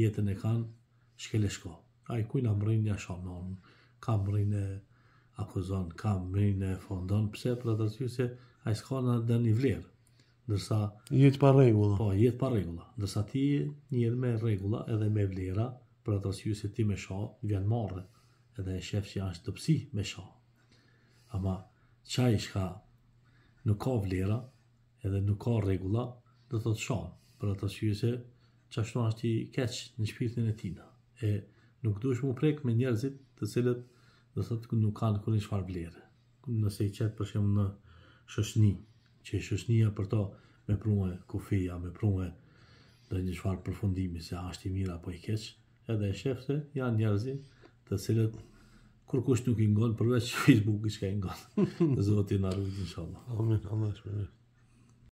jetën e kanë shkeleshko. Ai kujna në mërin një shonon, ka mërin e akuzon, ka mërin e fondon, pëse për atë atë ju se a i s'ka në dhe një vlerë. Nërsa... Jetë pa regula. Po, jetë pa regula. Nërsa ti njërë me regula edhe me vlera, për atë atë ju se ti me sho, vjen marrë, edhe e shef që janë shtëpsi me sho. Ama qa i shka nuk ka vlera edhe nuk ka regula, dhe të të shonë, për atë atë se që ashtu është i keq në shpirtin e tina. E nuk duhesh mu prek me njerëzit të cilët dhe thot nuk kanë kërë një shfar blere. Nëse i qetë përshem në shëshni, që i shëshnia për to me prume kufija, me prume dhe një shfar përfundimi se ashtë i mira apo i keq, edhe e shef janë njerëzit të cilët kur kush nuk i ngonë, përveç Facebook i shka i ngonë. Zotin arrujt në shabë. Amin, amin,